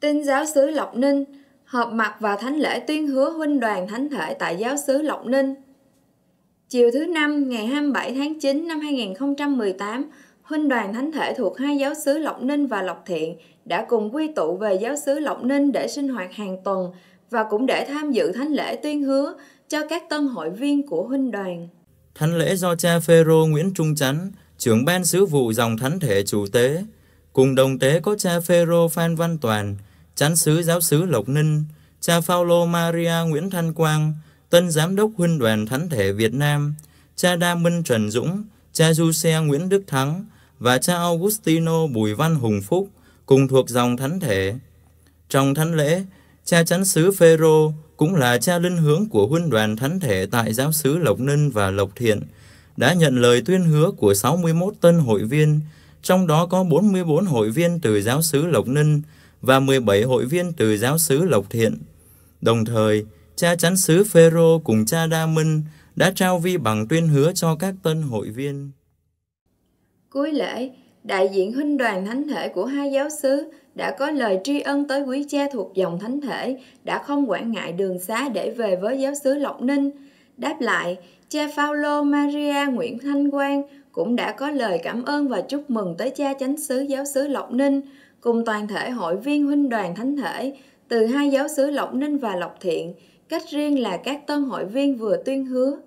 Tin giáo xứ Lộc Ninh họp mặt và thánh lễ tuyên hứa huynh đoàn thánh thể tại giáo xứ Lộc Ninh. Chiều thứ năm ngày 27 tháng 9 năm 2018, huynh đoàn thánh thể thuộc hai giáo xứ Lộc Ninh và Lộc Thiện đã cùng quy tụ về giáo xứ Lộc Ninh để sinh hoạt hàng tuần và cũng để tham dự thánh lễ tuyên hứa cho các tân hội viên của huynh đoàn. Thánh lễ do cha Phêrô Nguyễn Trung Chánh, trưởng ban sứ vụ dòng thánh thể chủ tế, cùng đồng tế có cha Phêrô Phan Văn Toàn, chánh sứ giáo sứ Lộc Ninh, cha Phaolô Maria Nguyễn Thanh Quang, tân giám đốc huynh đoàn thánh thể Việt Nam, cha Đa Minh Trần Dũng, cha giuse Nguyễn Đức Thắng và cha Augustino Bùi Văn Hùng Phúc cùng thuộc dòng thánh thể. Trong thánh lễ, cha chánh sứ Phêrô cũng là cha linh hướng của huynh đoàn thánh thể tại giáo xứ Lộc Ninh và Lộc Thiện, đã nhận lời tuyên hứa của 61 tân hội viên, trong đó có 44 hội viên từ giáo xứ Lộc Ninh, và 17 hội viên từ giáo xứ Lộc Thiện. Đồng thời, cha chánh xứ Phêrô cùng cha Đa Minh đã trao vi bằng tuyên hứa cho các tân hội viên. Cuối lễ, đại diện huynh đoàn thánh thể của hai giáo xứ đã có lời tri ân tới quý cha thuộc dòng thánh thể đã không quản ngại đường xá để về với giáo xứ Lộc Ninh. Đáp lại, cha Paulo Maria Nguyễn Thanh Quang cũng đã có lời cảm ơn và chúc mừng tới cha chánh xứ giáo xứ Lộc Ninh cùng toàn thể hội viên huynh đoàn thánh thể từ hai giáo xứ Lộc Ninh và Lộc Thiện, cách riêng là các tân hội viên vừa tuyên hứa.